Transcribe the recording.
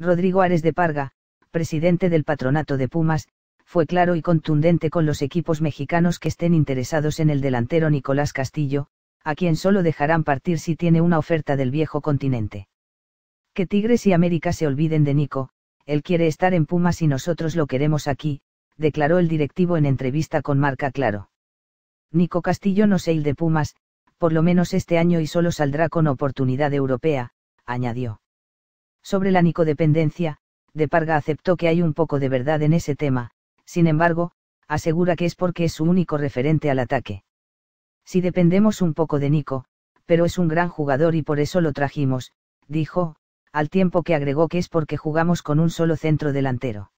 Rodrigo Ares de Parga, presidente del patronato de Pumas, fue claro y contundente con los equipos mexicanos que estén interesados en el delantero Nicolás Castillo, a quien solo dejarán partir si tiene una oferta del viejo continente. Que Tigres y América se olviden de Nico, él quiere estar en Pumas y nosotros lo queremos aquí, declaró el directivo en entrevista con Marca Claro. Nico Castillo no se el de Pumas, por lo menos este año y solo saldrá con oportunidad europea, añadió. Sobre la nicodependencia, De Parga aceptó que hay un poco de verdad en ese tema, sin embargo, asegura que es porque es su único referente al ataque. Si dependemos un poco de Nico, pero es un gran jugador y por eso lo trajimos, dijo, al tiempo que agregó que es porque jugamos con un solo centro delantero.